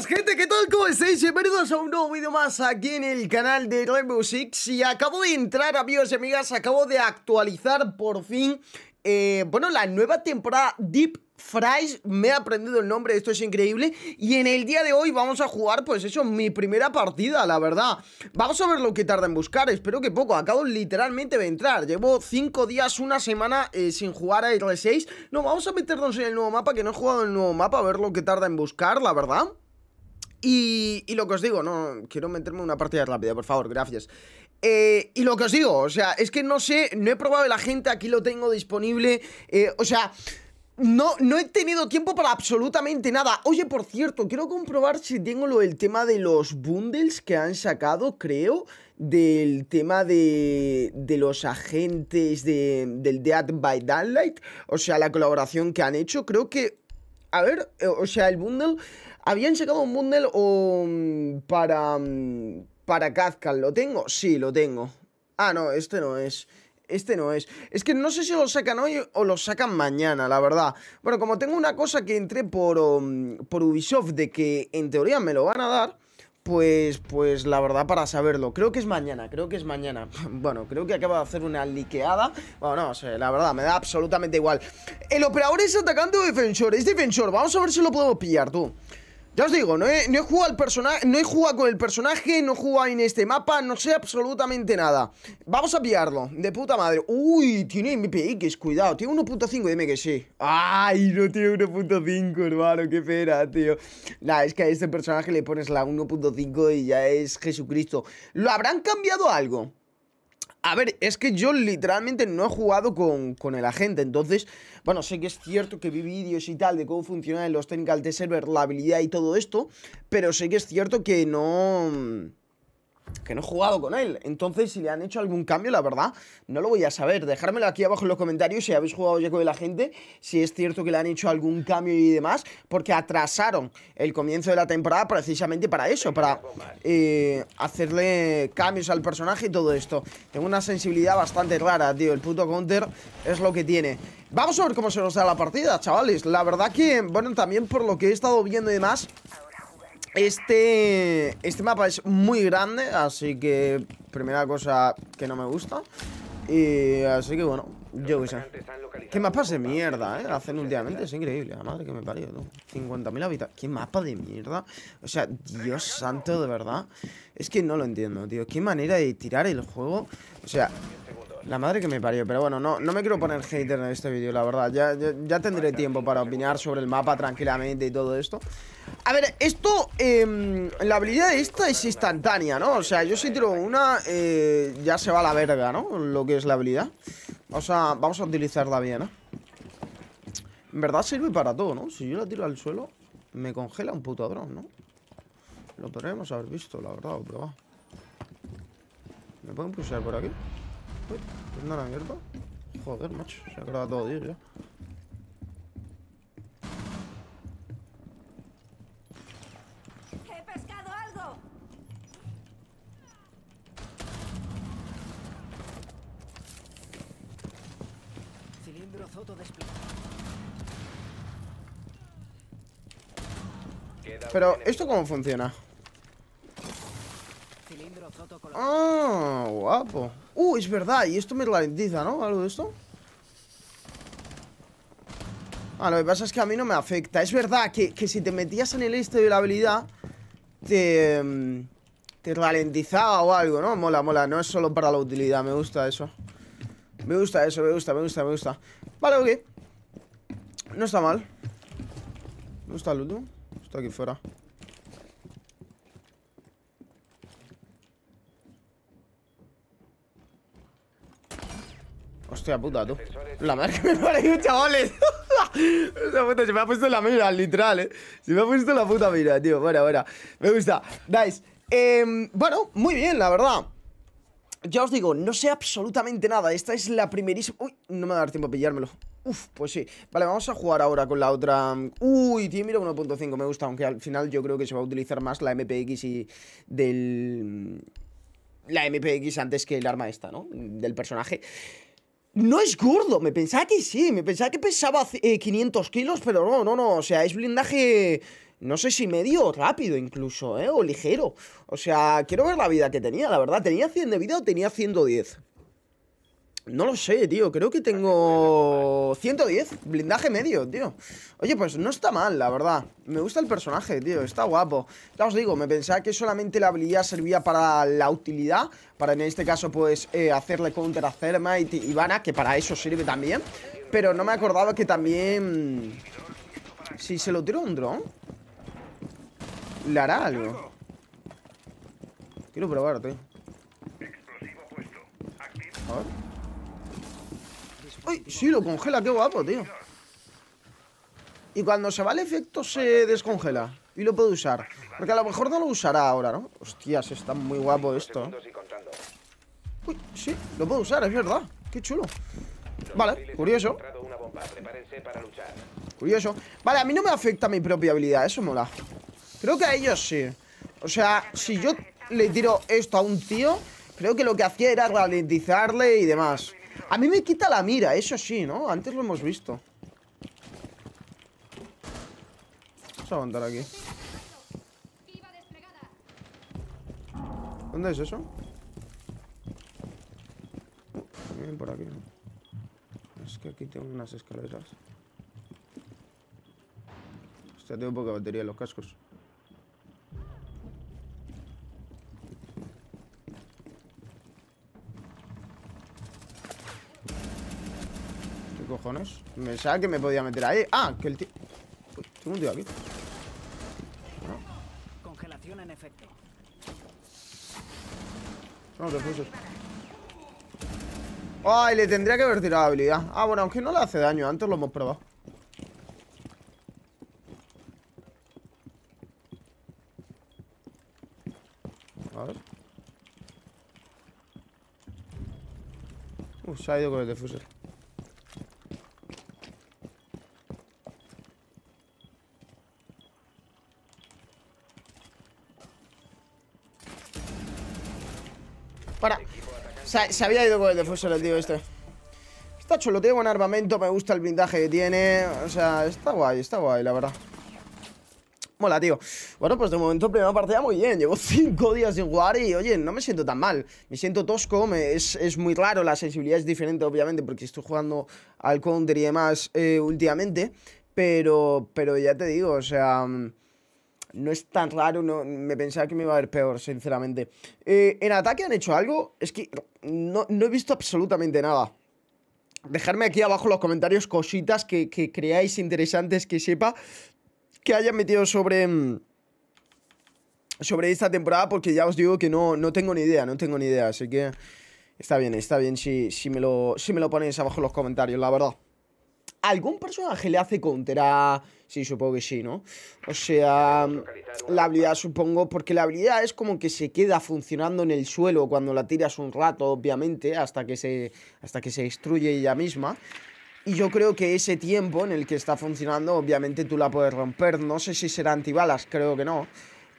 gente, ¿qué tal? ¿Cómo estáis? Bienvenidos a un nuevo vídeo más aquí en el canal de Rainbow Six Y acabo de entrar amigos y amigas, acabo de actualizar por fin eh, Bueno, la nueva temporada Deep Fries, me he aprendido el nombre, esto es increíble Y en el día de hoy vamos a jugar, pues eso, mi primera partida, la verdad Vamos a ver lo que tarda en buscar, espero que poco, acabo literalmente de entrar Llevo 5 días, una semana eh, sin jugar a R6 No, vamos a meternos en el nuevo mapa, que no he jugado en el nuevo mapa, a ver lo que tarda en buscar, la verdad y, lo que os digo, no, quiero meterme en una partida rápida, por favor, gracias. Eh, y lo que os digo, o sea, es que no sé, no he probado la gente aquí lo tengo disponible. Eh, o sea, no, no he tenido tiempo para absolutamente nada. Oye, por cierto, quiero comprobar si tengo lo, del tema de los bundles que han sacado, creo. Del tema de, de los agentes del Dead by Daylight. O sea, la colaboración que han hecho. Creo que a ver, eh, o sea, el bundle, habían sacado un bundle o um, para, um, para Kazka? ¿lo tengo? Sí, lo tengo. Ah, no, este no es. Este no es. Es que no sé si lo sacan hoy o lo sacan mañana, la verdad. Bueno, como tengo una cosa que entré por, um, por Ubisoft de que en teoría me lo van a dar, pues, pues la verdad para saberlo Creo que es mañana, creo que es mañana Bueno, creo que acaba de hacer una liqueada Bueno, no sé, la verdad, me da absolutamente igual El operador es atacante o defensor Es defensor, vamos a ver si lo podemos pillar, tú ya os digo, no he, jugado al personaje, no jugado con el personaje, no he jugado en este mapa, no sé absolutamente nada. Vamos a pillarlo, de puta madre. Uy, tiene MPX, cuidado, tiene 1.5, dime que sí. Ay, no tiene 1.5, hermano, qué pena, tío. Nah, es que a este personaje le pones la 1.5 y ya es Jesucristo. ¿Lo habrán cambiado algo? A ver, es que yo literalmente no he jugado con, el agente, entonces, bueno, sé que es cierto que vi vídeos y tal de cómo funcionan los technical de server, la habilidad y todo esto, pero sé que es cierto que no que no he jugado con él. Entonces, si le han hecho algún cambio, la verdad, no lo voy a saber. Dejármelo aquí abajo en los comentarios si habéis jugado ya con la gente, si es cierto que le han hecho algún cambio y demás, porque atrasaron el comienzo de la temporada precisamente para eso, para eh, hacerle cambios al personaje y todo esto. Tengo una sensibilidad bastante rara, tío. El puto counter es lo que tiene. Vamos a ver cómo se nos da la partida, chavales. La verdad que, bueno, también por lo que he estado viendo y demás... Este, este mapa es muy grande, así que primera cosa que no me gusta. Y así que bueno, yo qué sé. Qué mapas de mierda, ¿eh? Hacen últimamente, es increíble. La madre que me parió, tú. 50.000 habitantes. Qué mapa de mierda. O sea, Dios santo, de verdad. Es que no lo entiendo, tío. Qué manera de tirar el juego. O sea, la madre que me parió, pero bueno, no, me quiero poner hater en este vídeo, la verdad. Ya, ya, tendré tiempo para opinar sobre el mapa tranquilamente y todo esto. A ver, esto, em, la habilidad de esta es instantánea, ¿no? O sea, yo si tiro una, eh, ya se va a la verga, ¿no? Lo que es la habilidad. Vamos a, vamos a utilizarla bien, ¿no? ¿eh? En verdad sirve para todo, ¿no? Si yo la tiro al suelo, me congela un puto dron, ¿no? Lo podríamos haber visto, la verdad, pero va. ¿Me pueden pulsar por aquí? Uy, pues ¿no la abierto? Joder, macho, se ha grabado todo día. ya. ¡He pescado algo! Cilindro Zoto desplegado. Pero, ¿esto cómo funciona? Ah, guapo. Uh, es verdad. Y esto me ralentiza, ¿no? Algo de esto. Ah, lo que pasa es que a mí no me afecta. Es verdad que, si te metías en el este de la habilidad, te, mm, te ralentizaba o algo, ¿no? Mola, mola. No es solo para la utilidad. Me gusta eso. Me gusta eso, me gusta, me gusta, me gusta. Vale, ok. No está mal. No está el último? Está aquí fuera. Hostia puta, tú. La madre que me parió, chavales. se me ha puesto la mira, literal, eh. Se me ha puesto la puta mira, tío. Bueno, bueno. Me gusta. Nice. Em, bueno, muy bien, la verdad. Ya os digo, no sé absolutamente nada. Esta es la primerísima... Uy, no me va a dar tiempo a pillármelo. Uf, pues sí. Vale, vamos a jugar ahora con la otra... Uy, tiene mira 1.5, me gusta. Aunque al final yo creo que se va a utilizar más la MPX y del... La MPX antes que el arma esta, ¿no? Del personaje. No es gordo, me pensaba que sí, me pensaba que pesaba 500 eh, kilos, pero no, no, no, o sea, es blindaje, no sé si medio o rápido incluso, ¿eh? O ligero. O sea, quiero ver la vida que tenía, la verdad, ¿tenía 100 de vida o tenía 110? No lo sé, tío. Creo que tengo 110. Blindaje medio, tío. Oye, pues no está mal, la verdad. Me gusta el personaje, tío. Está guapo. Ya os digo, me pensaba que solamente la habilidad servía para la utilidad. Para en este caso, pues, eh, hacerle counter a Thermite y Ivana, que para eso sirve también. Pero no me acordaba que también... Si se lo tiro a un dron, le hará algo. Quiero probar, tío. A ver. Sí, lo congela, qué guapo, tío. Y cuando se va el efecto se descongela. Y lo puedo usar. Porque a lo mejor no lo usará ahora, ¿no? Hostias, está muy guapo esto. ¿eh? Uy, sí, lo puedo usar, es verdad. Qué chulo. Vale, curioso. Curioso. Vale, a mí no me afecta mi propia habilidad, eso mola. Creo que a ellos sí. O sea, si yo le tiro esto a un tío, creo que lo que hacía era ralentizarle y demás. A mí me quita la mira, eso sí, ¿no? Antes lo hemos visto. Vamos a aguantar aquí. ¿Dónde es eso? También uh, por aquí. Es que aquí tengo unas escaleras. Hostia, tengo poca batería en los cascos. cojones? Me sabía que me podía meter ahí. Ah, que el tío. tengo un tío aquí. Congelación en efecto. Ay, le tendría que haber tirado la habilidad. Ah, bueno, aunque no le hace daño, antes lo hemos probado. A ver. Uh, se ha ido con el defuser. Para. Se, había ido con el defensor el tío este. Está chulo, tiene buen armamento, me gusta el blindaje que tiene. O sea, está guay, está guay, la verdad. Mola, tío. Bueno, pues de momento primera partida muy bien. Llevo cinco días sin jugar y, oye, no me siento tan mal. Me siento tosco, es, muy raro, la sensibilidad es diferente, obviamente, porque estoy jugando al counter y demás eh, últimamente. Pero, pero ya te digo, o sea... Mm, no es tan raro, no, me pensaba que me iba a ver peor, sinceramente. Eh, ¿En ataque han hecho algo? Es que no, he visto absolutamente nada. Dejadme aquí abajo en los comentarios cositas que, creáis interesantes que sepa que hayan metido sobre mm, sobre esta temporada porque ya os digo que no, no tengo ni idea, no tengo ni idea, así que está bien, está bien si, me, lo, si me lo ponéis abajo en los comentarios, la verdad algún personaje le hace counter Sí, supongo que sí, ¿no? O sea, la habilidad supongo, porque la habilidad es como que se queda funcionando en el suelo cuando la tiras un rato, obviamente, hasta que se, hasta que se destruye ella misma. Y yo creo que ese tiempo en el que está funcionando, obviamente tú la puedes romper. No sé si será antibalas, creo que no.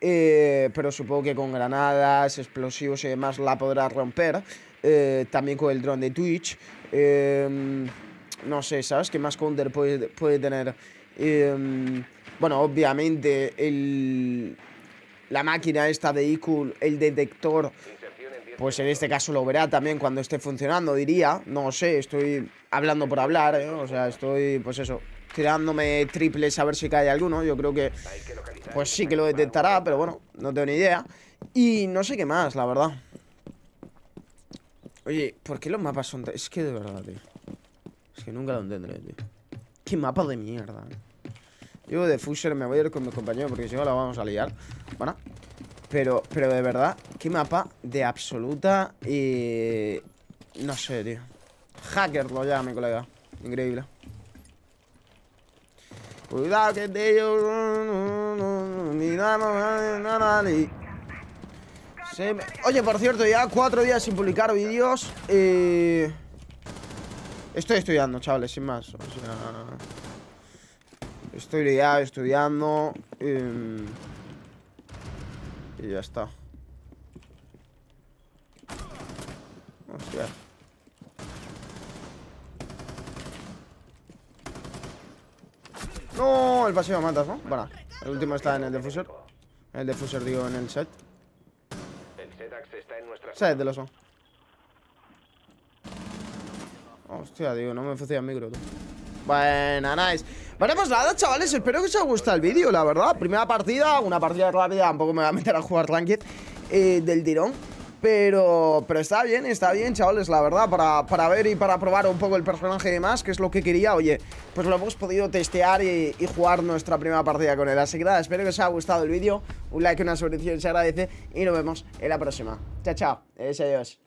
Eh, pero supongo que con granadas, explosivos y demás la podrás romper. Eh, también con el dron de Twitch. Eh, no sé, ¿sabes? ¿Qué más counter puede, puede tener? Em, bueno, obviamente el, la máquina esta de el detector, pues en este caso lo verá también cuando esté funcionando, diría. No sé, estoy hablando por hablar, ¿eh? o sea, estoy, pues eso, tirándome triples a ver si cae alguno. Yo creo que, pues sí que lo detectará, pero bueno, no tengo ni idea. Y no sé qué más, la verdad. Oye, ¿por qué los mapas son...? Es que de verdad, tío. Es que nunca lo entendré, tío. Qué mapa de mierda. Yo de Fusher me voy a ir con mis compañeros porque si no la vamos a liar. Bueno. Pero, pero de verdad, qué mapa de absoluta y... Eh, no sé, tío. Hacker lo llama mi colega. Increíble. Cuidado que te Oye, por cierto, ya cuatro días sin publicar vídeos. Eh... Estoy estudiando, chavales, sin más. O sea... Estoy ya estudiando. Em, y, ya está. No, el pasivo matas, ¿no? Bueno, el último está en el defusor. El defusor, digo, en el set. El set está en nuestra. Set los Hostia, digo, no me ofrecía el micro, tú. Bueno, nice. Bueno, pues nada, chavales, espero que os haya gustado el vídeo, la verdad. Primera partida, una partida rápida, tampoco me voy a meter a jugar Ranked eh, del tirón. Pero, pero está bien, está bien, chavales, la verdad, para, ver y para probar un poco el personaje y demás, que es lo que quería, oye, pues lo hemos podido testear y, y jugar nuestra primera partida con él. Así que nada, espero que os haya gustado el vídeo, un like, una suscripción se agradece y nos vemos en la próxima. Chao, chao, adiós.